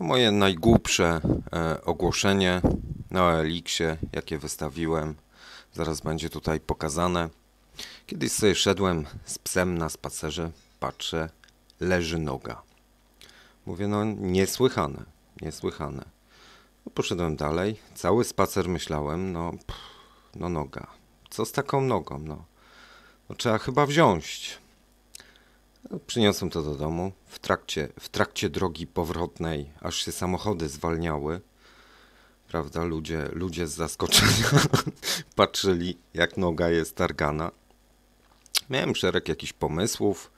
No, moje najgłupsze e, ogłoszenie na Elixie, jakie wystawiłem. Zaraz będzie tutaj pokazane. Kiedyś sobie szedłem z psem na spacerze, patrzę, leży noga. Mówię, no niesłychane, niesłychane. No, poszedłem dalej, cały spacer myślałem, no, pff, no noga. Co z taką nogą, no? no trzeba chyba wziąć. Przyniosłem to do domu. W trakcie, w trakcie drogi powrotnej aż się samochody zwalniały. Prawda? Ludzie, ludzie z zaskoczenia patrzyli, jak noga jest targana. Miałem szereg jakichś pomysłów.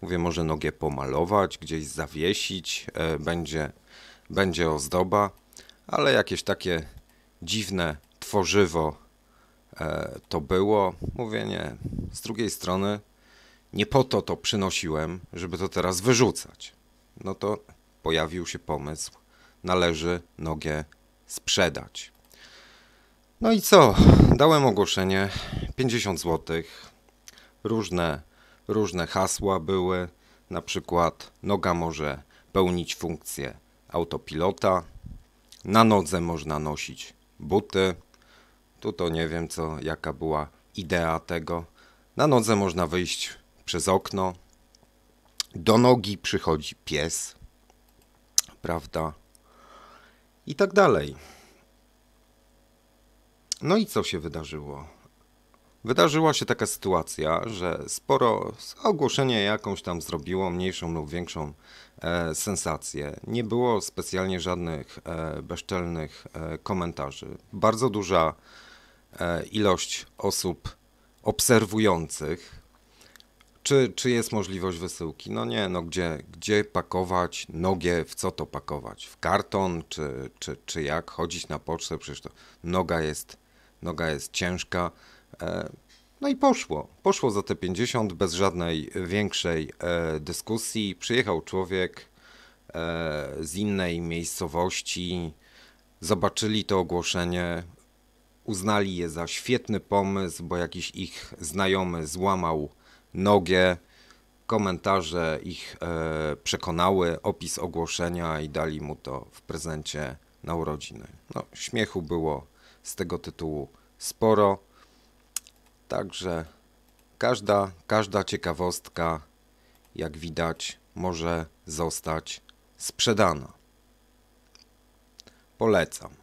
Mówię, może nogę pomalować, gdzieś zawiesić, e, będzie, będzie ozdoba, ale jakieś takie dziwne tworzywo e, to było. Mówię, nie. Z drugiej strony nie po to to przynosiłem, żeby to teraz wyrzucać. No to pojawił się pomysł, należy nogę sprzedać. No i co? Dałem ogłoszenie 50 zł. Różne, różne hasła były, na przykład noga może pełnić funkcję autopilota, na nodze można nosić buty. Tu to nie wiem co, jaka była idea tego. Na nodze można wyjść przez okno. Do nogi przychodzi pies, prawda? I tak dalej. No i co się wydarzyło? Wydarzyła się taka sytuacja, że sporo ogłoszenie jakąś tam zrobiło mniejszą lub większą e, sensację. Nie było specjalnie żadnych e, bezczelnych e, komentarzy. Bardzo duża e, ilość osób obserwujących czy, czy jest możliwość wysyłki? No nie, no gdzie, gdzie pakować nogę, w co to pakować? W karton, czy, czy, czy jak? Chodzić na pocztę, przecież to noga jest, noga jest ciężka. E, no i poszło. Poszło za te 50 bez żadnej większej e, dyskusji. Przyjechał człowiek e, z innej miejscowości, zobaczyli to ogłoszenie, uznali je za świetny pomysł, bo jakiś ich znajomy złamał nogie. Komentarze ich e, przekonały, opis ogłoszenia i dali mu to w prezencie na urodziny. No, śmiechu było z tego tytułu sporo. Także każda, każda ciekawostka, jak widać, może zostać sprzedana. Polecam.